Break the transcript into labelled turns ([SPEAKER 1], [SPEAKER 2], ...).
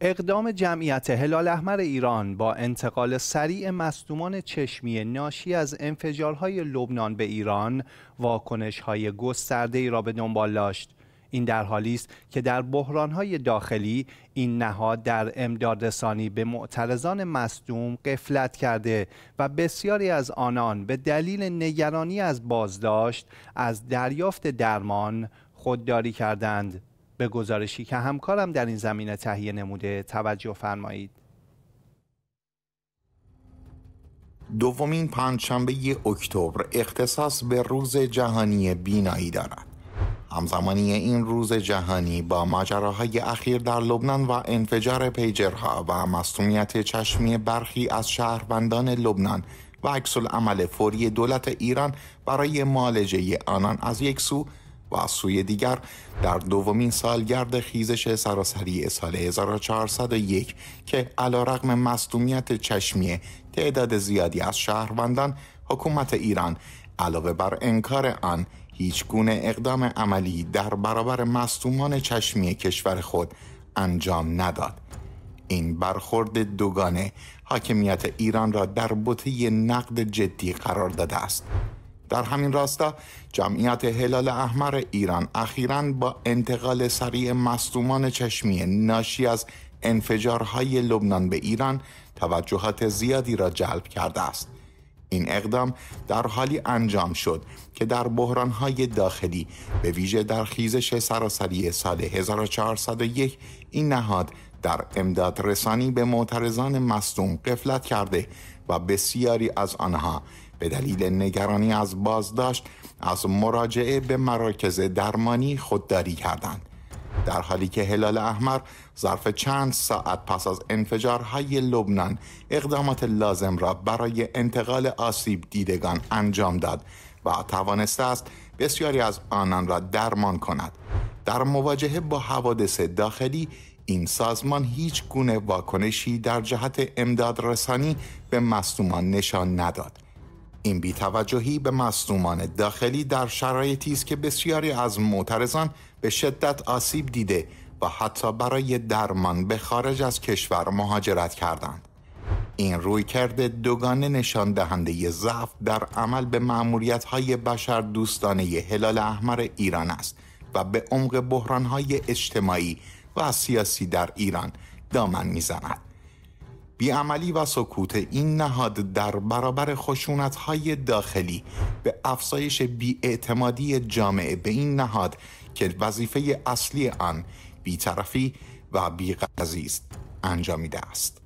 [SPEAKER 1] اقدام جمعیت هلال احمر ایران با انتقال سریع مصدومان چشمی ناشی از انفجارهای لبنان به ایران واکنشهای گسترده را به دنبال داشت این در حالی است که در بحرانهای داخلی این نهاد در امدادرسانی به معترضان مصدوم قفلت کرده و بسیاری از آنان به دلیل نگرانی از بازداشت از دریافت درمان خودداری کردند به گزارشی که همکارم در این زمینه تهیه نموده توجه فرمایید.
[SPEAKER 2] دومین پنجشنبه اکتبر اختصاص به روز جهانی بینایی دارد. همزمانی این روز جهانی با ماجراهای اخیر در لبنان و انفجار پیجرها و مصومیت چشمی برخی از شهروندان لبنان و عکس عمل فوری دولت ایران برای معالجه آنان از یک سو و از سوی دیگر در دومین سالگرد خیزش سراسری سال 1401 که علا رقم مصدومیت چشمی تعداد زیادی از شهروندان حکومت ایران علاوه بر انکار آن هیچ گونه اقدام عملی در برابر مصدومان چشمی کشور خود انجام نداد این برخورد دوگانه حاکمیت ایران را در بطه نقد جدی قرار داده است در همین راستا جمعیت هلال احمر ایران اخیرا با انتقال سریع مصدومان چشمی ناشی از انفجارهای لبنان به ایران توجهات زیادی را جلب کرده است این اقدام در حالی انجام شد که در بحرانهای داخلی به ویژه در خیزش سراسری سال 1401 این نهاد در امداد رسانی به معترضان مصدوم قفلت کرده و بسیاری از آنها به دلیل نگرانی از بازداشت از مراجعه به مراکز درمانی خودداری کردند در حالی که هلال احمر ظرف چند ساعت پس از انفجارهای لبنان اقدامات لازم را برای انتقال آسیب دیدگان انجام داد و توانسته است بسیاری از آنان را درمان کند در مواجهه با حوادث داخلی این سازمان هیچ گونه واکنشی در جهت امداد رسانی به مصدومان نشان نداد این بیتوجهی به مصدومان داخلی در شرایطی است که بسیاری از معترضان به شدت آسیب دیده و حتی برای درمان به خارج از کشور مهاجرت کردند. این رویکرد دوگانه نشان دهنده ضعف در عمل به معمولیت های بشر دوستانه هلال احمر ایران است و به عمق بحران های اجتماعی و سیاسی در ایران دامن میزند. بیعملی و سکوت این نهاد در برابر خشونتهای داخلی به افزایش بیاعتمادی جامعه به این نهاد که وظیفه اصلی آن بیطرفی و بیقضی است انجامیده است